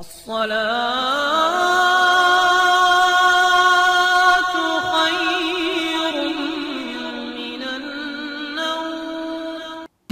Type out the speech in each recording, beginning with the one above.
الصلاه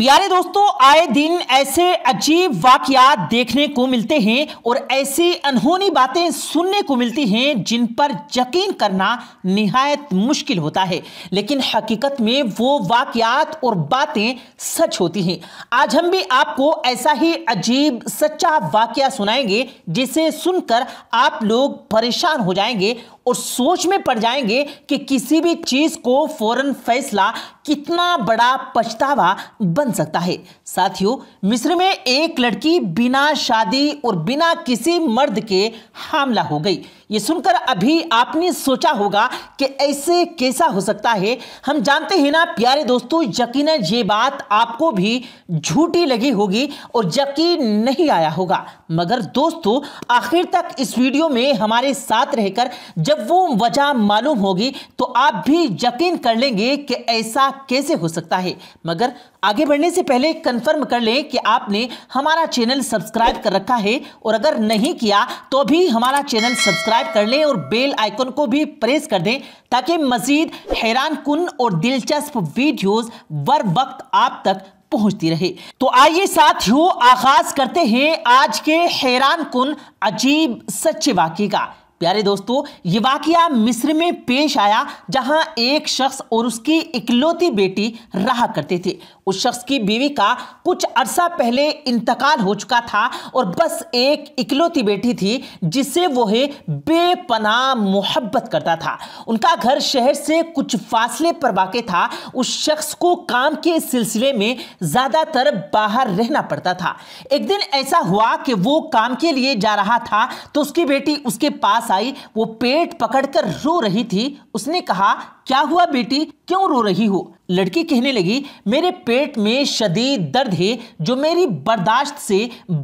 यारे दोस्तों आए दिन ऐसे अजीब वाकयात देखने को मिलते हैं और ऐसी अनहोनी बातें सुनने को मिलती हैं जिन पर यकीन करना निहायत मुश्किल होता है लेकिन हकीकत में वो वाकयात और बातें सच होती हैं आज हम भी आपको ऐसा ही अजीब सच्चा वाकया सुनाएंगे जिसे सुनकर आप लोग परेशान हो जाएंगे और सोच में पड़ जाएंगे कि किसी भी चीज़ को फ़ौरन फैसला कितना बड़ा पछतावा बन सकता है साथियों मिस्र में एक लड़की बिना शादी और बिना किसी मर्द के हमला हो गई ये सुनकर अभी आपने सोचा होगा कि ऐसे कैसा हो सकता है हम जानते हैं ना प्यारे दोस्तों यकीन ये बात आपको भी झूठी लगी होगी और यकीन नहीं आया होगा मगर दोस्तों आखिर तक इस वीडियो में हमारे साथ रहकर जब वो वजह मालूम होगी तो आप भी यकीन कर लेंगे कि ऐसा कैसे हो सकता है मगर आगे बढ़ने से पहले कंफर्म कर लें कि आपने हमारा चैनल सब्सक्राइब कर रखा है और अगर नहीं किया तो भी हमारा चैनल सब्सक्राइब कर लें और बेल आइकन को भी प्रेस कर दें ताकि मजीद हैरान कन और दिलचस्प वीडियोस बर वक्त आप तक पहुंचती रहे तो आइए साथियों आगाज करते हैं आज के हैरान कन अजीब सच्चे वाक्य का प्यारे दोस्तों ये वाकया मिस्र में पेश आया जहां एक शख्स और उसकी इकलौती बेटी रहा करते थे उस शख्स की बीवी का कुछ अरसा पहले इंतकाल हो चुका था और बस एक इकलौती बेटी थी जिसे वो है बेपनाह मोहब्बत करता था उनका घर शहर से कुछ फासले पर वाक़ था उस शख्स को काम के सिलसिले में ज़्यादातर बाहर रहना पड़ता था एक दिन ऐसा हुआ कि वो काम के लिए जा रहा था तो उसकी बेटी उसके पास पास आई वो पेट पकड़कर रो रही थी उसने कहा क्या हुआ बेटी क्यों रो रही हो लड़की कहने लगी मेरे पेट में शदीद दर्द है जो मेरी बर्दाश्त से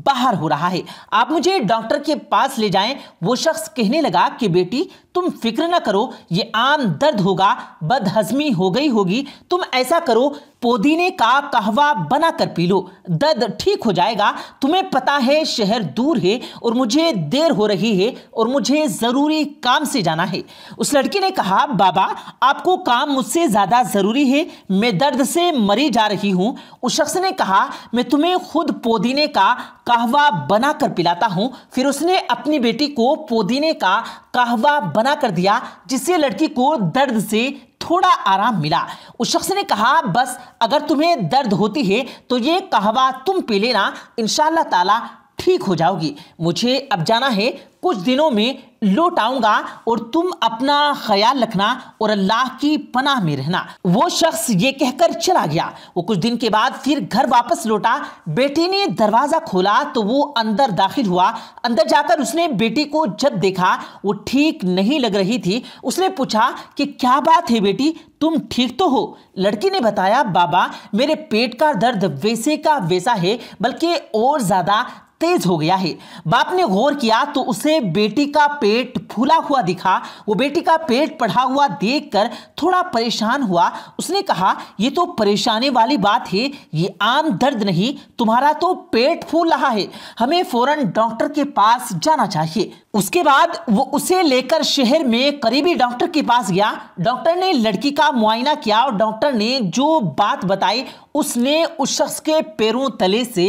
बाहर हो रहा है आप मुझे डॉक्टर के पास ले जाएं वो शख्स कहने लगा कि बेटी तुम फिक्र ना करो ये आम दर्द होगा बदहजमी हो गई होगी तुम ऐसा करो पुदीने का कहवा बना कर पी लो दर्द ठीक हो जाएगा तुम्हें पता है शहर दूर है और मुझे देर हो रही है और मुझे ज़रूरी काम से जाना है उस लड़की ने कहा बाबा आपको काम मुझसे ज़्यादा ज़रूरी है मैं दर्द से मरी जा रही हूँ उस शख्स ने कहा मैं तुम्हें खुद पुदीने का कहवा बनाकर पिलाता हूँ फिर उसने अपनी बेटी को पुदीने का कहवा बनाकर दिया जिससे लड़की को दर्द से थोड़ा आराम मिला उस शख्स ने कहा बस अगर तुम्हें दर्द होती है तो ये कहवा तुम पी लेना इन ताला ठीक हो जाओगी मुझे अब जाना है कुछ दिनों में लौट आऊंगा और तुम अपना ख्याल रखना और अल्लाह की पनाह में रहना वो शख्स ये कहकर चला गया वो कुछ दिन के बाद फिर घर वापस लौटा बेटी ने दरवाज़ा खोला तो वो अंदर दाखिल हुआ अंदर जाकर उसने बेटी को जब देखा वो ठीक नहीं लग रही थी उसने पूछा कि क्या बात है बेटी तुम ठीक तो हो लड़की ने बताया बाबा मेरे पेट का दर्द वैसे का वैसा है बल्कि और ज़्यादा तेज हो गया है बाप ने गौर किया तो उसे बेटी का पेट फूला हुआ दिखा वो बेटी का पेट पढ़ा हुआ देखकर थोड़ा परेशान हुआ उसने कहा ये तो परेशानी वाली बात है ये आम दर्द नहीं तुम्हारा तो पेट फूल रहा है हमें फौरन डॉक्टर के पास जाना चाहिए उसके बाद वो उसे लेकर शहर में करीबी डॉक्टर के पास गया डॉक्टर ने लड़की का मुआयना किया और डॉक्टर ने जो बात बताई उसने उस शख्स के पैरों तले से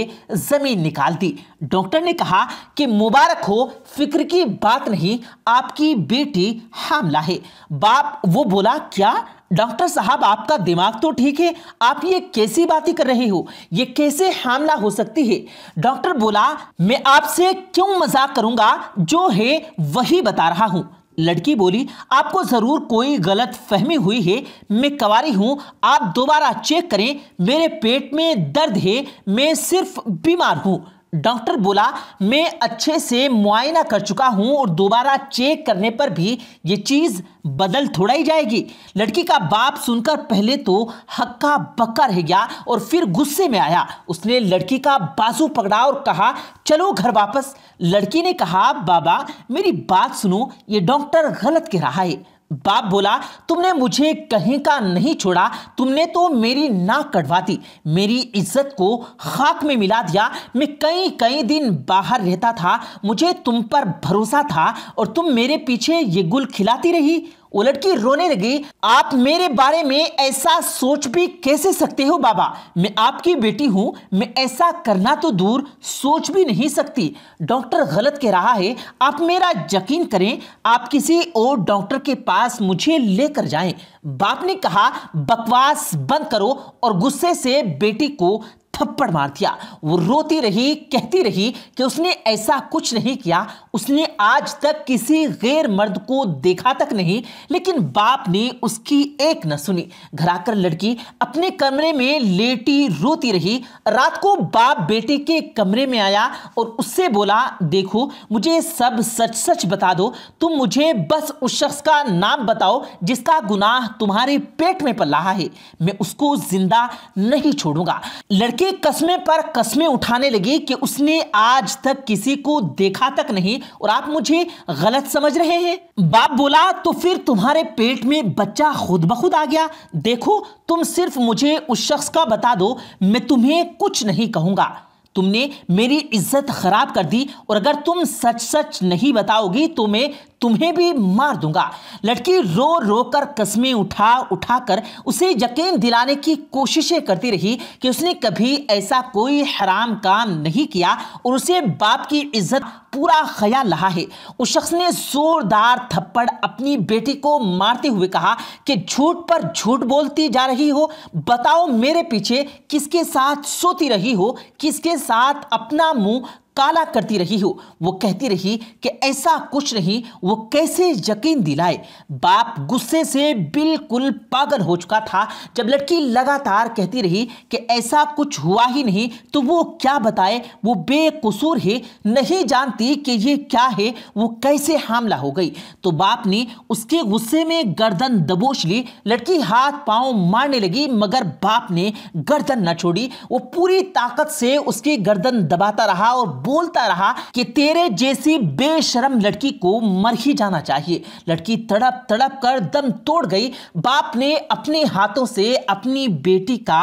ज़मीन निकाल दी डॉक्टर ने कहा कि मुबारक हो फिक्र की बात नहीं आपकी बेटी हामला है बाप वो बोला क्या डॉक्टर साहब आपका दिमाग तो ठीक है आप ये कैसी बातें कर रहे हो ये कैसे हमला हो सकती है डॉक्टर बोला मैं आपसे क्यों मजाक करूंगा जो है वही बता रहा हूं लड़की बोली आपको ज़रूर कोई गलत फहमी हुई है मैं कवारी हूँ आप दोबारा चेक करें मेरे पेट में दर्द है मैं सिर्फ बीमार हूँ डॉक्टर बोला मैं अच्छे से मुआयना कर चुका हूं और दोबारा चेक करने पर भी ये चीज़ बदल थोड़ा ही जाएगी लड़की का बाप सुनकर पहले तो हक्का बक्का रह गया और फिर गुस्से में आया उसने लड़की का बाजू पकड़ा और कहा चलो घर वापस लड़की ने कहा बाबा मेरी बात सुनो ये डॉक्टर गलत कह रहा है बाप बोला तुमने मुझे कहीं का नहीं छोड़ा तुमने तो मेरी नाक कटवा दी मेरी इज्जत को खाक में मिला दिया मैं कई कई दिन बाहर रहता था मुझे तुम पर भरोसा था और तुम मेरे पीछे ये गुल खिलाती रही वो लड़की रोने लगी आप मेरे बारे में ऐसा सोच भी कैसे सकते हो बाबा मैं आपकी बेटी हूं मैं ऐसा करना तो दूर सोच भी नहीं सकती डॉक्टर गलत कह रहा है आप मेरा यकीन करें आप किसी और डॉक्टर के पास मुझे लेकर जाएं बाप ने कहा बकवास बंद करो और गुस्से से बेटी को थप्पड़ मार दिया वो रोती रही कहती रही कि उसने ऐसा कुछ नहीं किया उसने आज तक किसी गैर मर्द को देखा तक नहीं लेकिन बाप ने उसकी एक न सुनी घर आकर लड़की अपने कमरे में लेटी रोती रही रात को बाप बेटे के कमरे में आया और उससे बोला देखो मुझे सब सच सच बता दो तुम मुझे बस उस शख्स का नाम बताओ जिसका गुनाह तुम्हारे पेट में पल रहा है मैं उसको जिंदा नहीं छोड़ूंगा लड़की उसके कस्मे पर कस्मे उठाने लगी कि उसने आज तक किसी को देखा तक नहीं और आप मुझे गलत समझ रहे हैं बाप बोला तो फिर तुम्हारे पेट में बच्चा खुद बखुद आ गया देखो तुम सिर्फ मुझे उस शख्स का बता दो मैं तुम्हें कुछ नहीं कहूंगा तुमने मेरी इज्जत ख़राब कर दी और अगर तुम सच सच नहीं बताओगी तो मैं तुम्हें भी मार दूंगा लड़की रो रो कर कस्में उठा उठा कर उसे यकीन दिलाने की कोशिशें करती रही कि उसने कभी ऐसा कोई हराम काम नहीं किया और उसे बाप की इज्जत पूरा ख्याल रहा है उस शख्स ने जोरदार थप्पड़ अपनी बेटी को मारते हुए कहा कि झूठ पर झूठ बोलती जा रही हो बताओ मेरे पीछे किसके साथ सोती रही हो किसके साथ अपना मुंह काला करती रही हो वो कहती रही कि ऐसा कुछ नहीं वो कैसे यकीन दिलाए बाप गुस्से से बिल्कुल पागल हो चुका था जब लड़की लगातार कहती रही कि ऐसा कुछ हुआ ही नहीं तो वो क्या बताए वो बेकसूर है नहीं जानती कि ये क्या है वो कैसे हमला हो गई तो बाप ने उसके गुस्से में गर्दन दबोच ली लड़की हाथ पाँव मारने लगी मगर बाप ने गर्दन न छोड़ी वो पूरी ताकत से उसकी गर्दन दबाता रहा और बोलता रहा कि तेरे जैसी बेशरम लड़की को मर ही जाना चाहिए लड़की तड़प तड़प कर दम तोड़ गई बाप ने अपने हाथों से अपनी बेटी का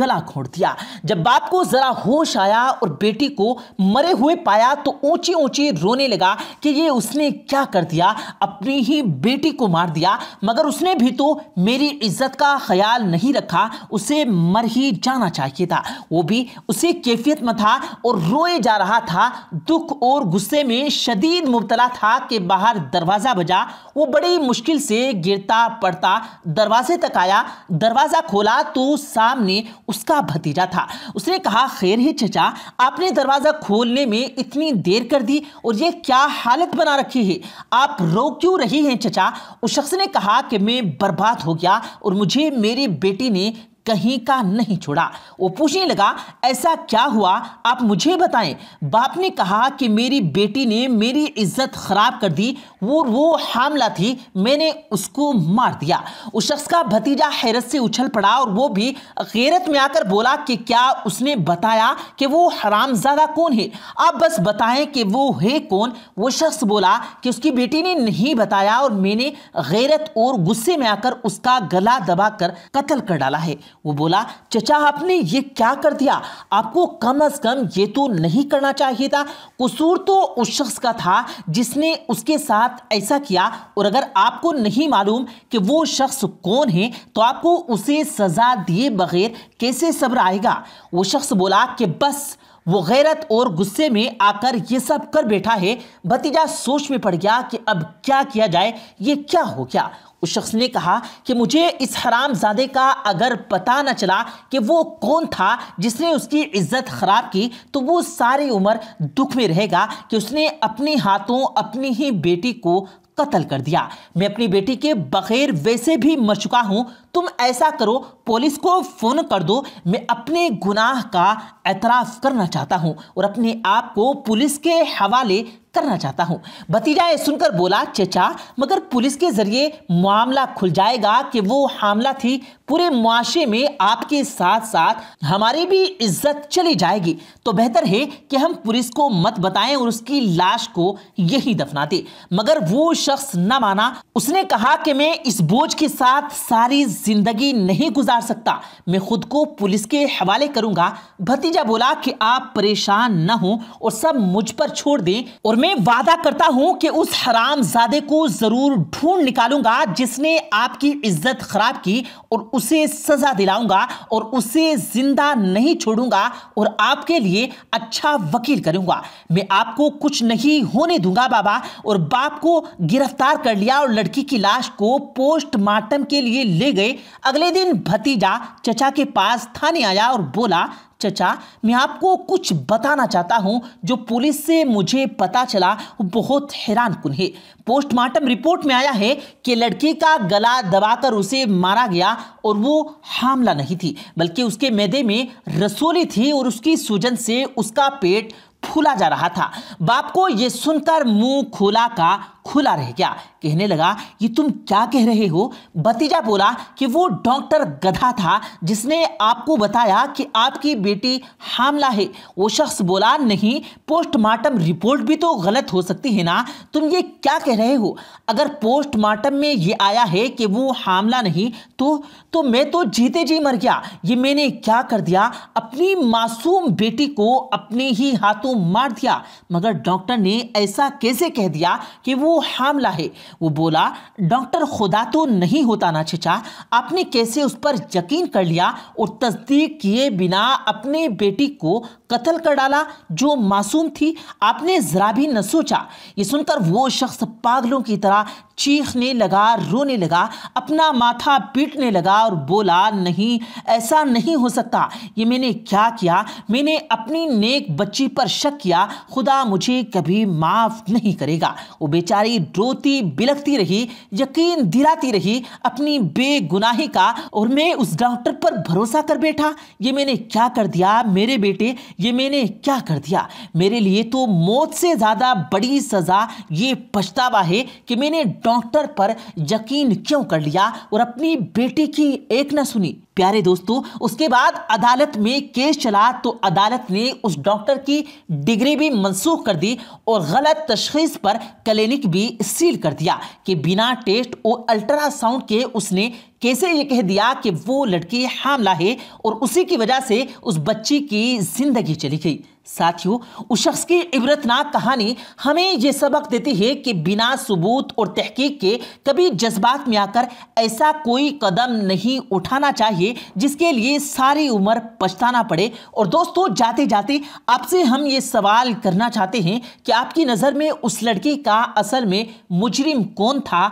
गला खोड़ दिया जब बाप को जरा होश आया और बेटी को मरे हुए पाया तो ऊंची ऊंची रोने लगा कि ये उसने क्या कर दिया अपनी ही बेटी को मार दिया मगर उसने भी तो मेरी इज्जत का ख्याल नहीं रखा उसे मर ही जाना चाहिए था वो भी उसी कैफियत में था और रोए जा रहा रहा था दुख और गुस्से में शदीद मुबतला था कि बाहर दरवाज़ा बजा वो बड़ी मुश्किल से गिरता पड़ता दरवाजे तक आया दरवाज़ा खोला तो सामने उसका भतीजा था उसने कहा खैर है चचा आपने दरवाज़ा खोलने में इतनी देर कर दी और ये क्या हालत बना रखी है आप रो क्यों रही हैं चचा उस शख्स ने कहा कि मैं बर्बाद हो गया और मुझे मेरी बेटी ने कहीं का नहीं छोड़ा वो पूछने लगा ऐसा क्या हुआ आप मुझे बताएं बाप ने कहा कि मेरी बेटी ने मेरी इज्जत खराब कर दी वो वो हामला थी मैंने उसको मार दिया उस शख्स का भतीजा हैरत से उछल पड़ा और वो भी गैरत में आकर बोला कि क्या उसने बताया कि वो हरामजादा कौन है आप बस बताएं कि वो है कौन वो शख्स बोला कि उसकी बेटी ने नहीं बताया और मैंने गैरत और गुस्से में आकर उसका गला दबा कर कत्ल कर डाला है वो बोला चचा आपने ये क्या कर दिया आपको कम अज कम ये तो नहीं करना चाहिए था कसूर तो उस शख्स का था जिसने उसके साथ ऐसा किया और अगर आपको नहीं मालूम कि वो शख्स कौन है तो आपको उसे सज़ा दिए बगैर कैसे सब्र आएगा वो शख्स बोला कि बस वो गैरत और गुस्से में आकर ये सब कर बैठा है भतीजा सोच में पड़ गया कि अब क्या किया जाए ये क्या हो गया उस शख्स ने कहा कि मुझे इस हरामजादे का अगर पता न चला कि वो कौन था जिसने उसकी इज्जत ख़राब की तो वो सारी उम्र दुख में रहेगा कि उसने अपने हाथों अपनी ही बेटी को कत्ल कर दिया मैं अपनी बेटी के बगैर वैसे भी मर चुका हूँ तुम ऐसा करो पुलिस को फ़ोन कर दो मैं अपने गुनाह का एतराफ़ करना चाहता हूँ और अपने आप को पुलिस के हवाले करना चाहता हूँ भतीजा ये सुनकर बोला चेचा मगर पुलिस के जरिए मामला खुल जाएगा कि वो हमला थी पूरे मुआशे में आपके साथ साथ हमारी भी इज्जत चली जाएगी तो बेहतर है कि हम पुलिस को मत बताएं और उसकी लाश को यही दफना दे मगर वो शख्स न माना उसने कहा कि मैं इस बोझ के साथ सारी जिंदगी नहीं गुजार सकता मैं खुद को पुलिस के हवाले करूंगा भतीजा बोला कि आप परेशान न हो और सब मुझ पर छोड़ दें और मैं वादा करता हूं कि उस हराम जादे को जरूर ढूंढ निकालूंगा जिसने आपकी इज्जत खराब की और उसे सजा दिलाऊंगा और उसे जिंदा नहीं छोड़ूंगा और आपके लिए अच्छा वकील करूंगा मैं आपको कुछ नहीं होने दूंगा बाबा और बाप को गिरफ्तार कर लिया और लड़की की लाश को पोस्टमार्टम के लिए ले गए अगले दिन भतीजा चचा के पास थाने आया और बोला चचा मैं आपको कुछ बताना चाहता हूं जो पुलिस से मुझे पता चला बहुत हैरान कुन है पोस्टमार्टम रिपोर्ट में आया है कि लड़की का गला दबाकर उसे मारा गया और वो हमला नहीं थी बल्कि उसके मैदे में रसोली थी और उसकी सूजन से उसका पेट फूला जा रहा था बाप को यह सुनकर मुंह खोला का खुला रह गया कहने लगा ये तुम क्या कह रहे हो भतीजा बोला कि वो डॉक्टर गधा था जिसने आपको बताया कि आपकी बेटी हामला है वो शख्स बोला नहीं पोस्टमार्टम रिपोर्ट भी तो गलत हो सकती है ना तुम ये क्या कह रहे हो अगर पोस्टमार्टम में ये आया है कि वो हामला नहीं तो तो मैं तो जीते जी मर गया ये मैंने क्या कर दिया अपनी मासूम बेटी को अपने ही हाथों मार दिया मगर डॉक्टर ने ऐसा कैसे कह दिया कि वो वो हामला है वो बोला डॉक्टर खुदा तो नहीं होता ना चचा आपने कैसे उस पर यकीन कर लिया और तस्दीक किए बिना अपने बेटी को कत्ल कर डाला जो मासूम थी आपने ज़रा भी न सोचा ये सुनकर वो शख्स पागलों की तरह चीखने लगा रोने लगा अपना माथा पीटने लगा और बोला नहीं ऐसा नहीं हो सकता ये मैंने क्या किया मैंने अपनी नेक बच्ची पर शक किया खुदा मुझे कभी माफ़ नहीं करेगा वो बेचारा बेचारी रोती बिलखती रही यकीन दिलाती रही अपनी बेगुनाही का और मैं उस डॉक्टर पर भरोसा कर बैठा ये मैंने क्या कर दिया मेरे बेटे ये मैंने क्या कर दिया मेरे लिए तो मौत से ज़्यादा बड़ी सज़ा ये पछतावा है कि मैंने डॉक्टर पर यकीन क्यों कर लिया और अपनी बेटे की एक ना सुनी प्यारे दोस्तों उसके बाद अदालत में केस चला तो अदालत ने उस डॉक्टर की डिग्री भी मंसूख कर दी और गलत तशखीस पर क्लिनिक भी सील कर दिया कि बिना टेस्ट और अल्ट्रासाउंड के उसने कैसे ये कह दिया कि वो लड़की हामला है और उसी की वजह से उस बच्ची की जिंदगी चली गई साथियों उस शख्स की इबरतनाक कहानी हमें ये सबक देती है कि बिना सबूत और तहकीक के कभी जज्बात में आकर ऐसा कोई कदम नहीं उठाना चाहिए जिसके लिए सारी उम्र पछताना पड़े और दोस्तों जाते जाते आपसे हम ये सवाल करना चाहते हैं कि आपकी नज़र में उस लड़की का असल में मुजरिम कौन था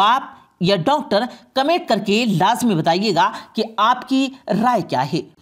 बाप या डॉक्टर कमेंट करके लाजमी बताइएगा कि आपकी राय क्या है